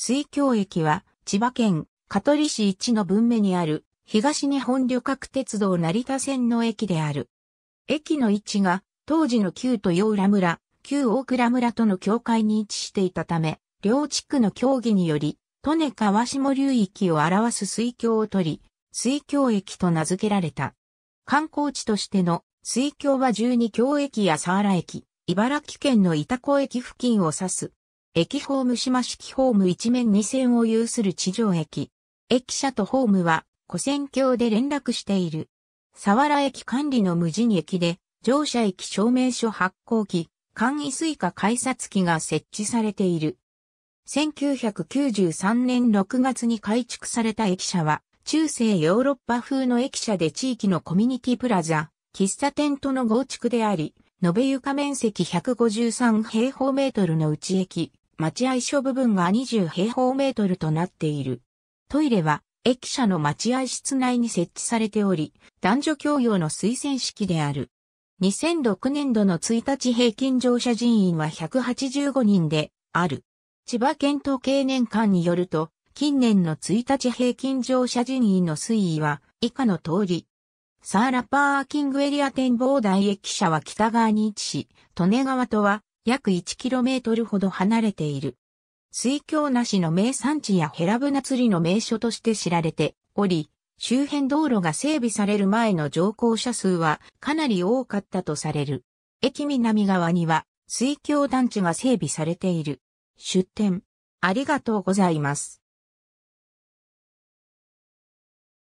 水京駅は、千葉県香取市一の文目にある、東日本旅客鉄道成田線の駅である。駅の位置が、当時の旧豊浦村、旧大倉村との境界に位置していたため、両地区の協議により、利根川下流域を表す水峡を取り、水峡駅と名付けられた。観光地としての水峡は十二峡駅や佐原駅、茨城県の板子駅付近を指す駅ホーム島式ホーム一面二線を有する地上駅。駅舎とホームは、古線橋で連絡している。佐原駅管理の無人駅で、乗車駅証明書発行機、簡易スイカ改札機が設置されている。1993年6月に改築された駅舎は、中世ヨーロッパ風の駅舎で地域のコミュニティプラザ、喫茶店との合築であり、延べ床面積153平方メートルの内駅、待合所部分が20平方メートルとなっている。トイレは駅舎の待合室内に設置されており、男女共用の推薦式である。2006年度の1日平均乗車人員は185人である。千葉県統計年間によると、近年の1日平均乗車人員の推移は以下の通り。サーラパーキングエリア展望台駅舎は北側に位置し、利根川とは約 1km ほど離れている。水郷しの名産地やヘラブナ釣りの名所として知られており、周辺道路が整備される前の乗降者数はかなり多かったとされる。駅南側には水郷団地が整備されている。出店。ありがとうございます。